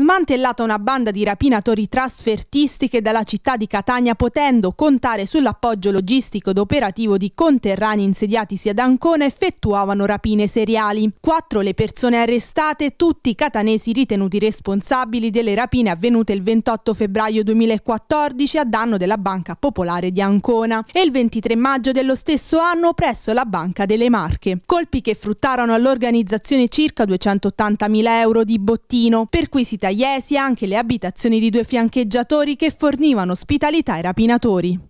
smantellata una banda di rapinatori trasfertistiche dalla città di Catania potendo contare sull'appoggio logistico ed operativo di conterranei insediatisi ad Ancona effettuavano rapine seriali. Quattro le persone arrestate, tutti catanesi ritenuti responsabili delle rapine avvenute il 28 febbraio 2014 a danno della Banca Popolare di Ancona e il 23 maggio dello stesso anno presso la Banca delle Marche. Colpi che fruttarono all'organizzazione circa 280.000 euro di bottino, per cui si tagliò Iesi anche le abitazioni di due fiancheggiatori che fornivano ospitalità ai rapinatori.